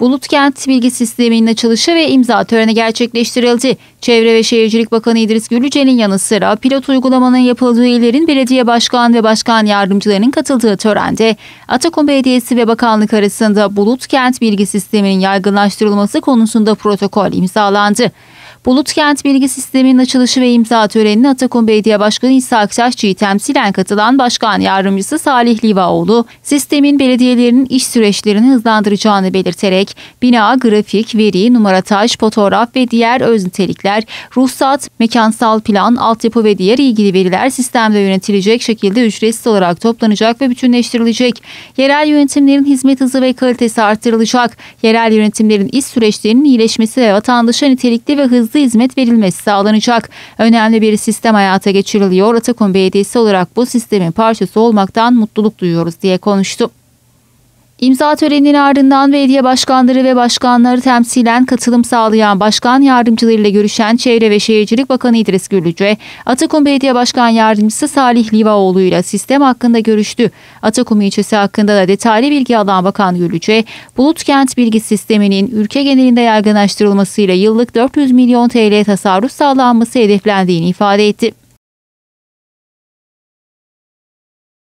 Bulut Kent Bilgi Sistemi'nin açılışı ve imza töreni gerçekleştirildi. Çevre ve Şehircilik Bakanı İdris Gülüce'nin yanı sıra pilot uygulamanın yapıldığı illerin belediye başkan ve başkan yardımcılarının katıldığı törende Atakum Belediyesi ve bakanlık arasında Bulut Kent Bilgi Sistemi'nin yaygınlaştırılması konusunda protokol imzalandı. Bulutkent Bilgi Sistemi'nin açılışı ve imza törenine Atakum Belediye Başkanı İsa Aktaşçı'yı temsilen katılan Başkan Yardımcısı Salih Livaoğlu, sistemin belediyelerinin iş süreçlerini hızlandıracağını belirterek bina, grafik, veri, numarataj, fotoğraf ve diğer öz nitelikler, ruhsat, mekansal plan, altyapı ve diğer ilgili veriler sistemde yönetilecek şekilde ücretsiz olarak toplanacak ve bütünleştirilecek. Yerel yönetimlerin hizmet hızı ve kalitesi artırılacak. Yerel yönetimlerin iş süreçlerinin iyileşmesi ve vatandaşa nitelikli ve hızlı hızlı hizmet verilmesi sağlanacak. Önemli bir sistem hayata geçiriliyor. Atakum Belediyesi olarak bu sistemin parçası olmaktan mutluluk duyuyoruz diye konuştu. İmza töreninin ardından belediye başkanları ve başkanları temsilen katılım sağlayan başkan yardımcılarıyla görüşen Çevre ve Şehircilik Bakanı İdris Gürlüce, Atakum Belediye Başkan Yardımcısı Salih Livaoğlu ile sistem hakkında görüştü. Atakum ilçesi hakkında da detaylı bilgi alan Bakan Gürlüce, Bulut Kent Bilgi Sistemi'nin ülke genelinde yaygınlaştırılmasıyla yıllık 400 milyon TL tasarruf sağlanması hedeflendiğini ifade etti.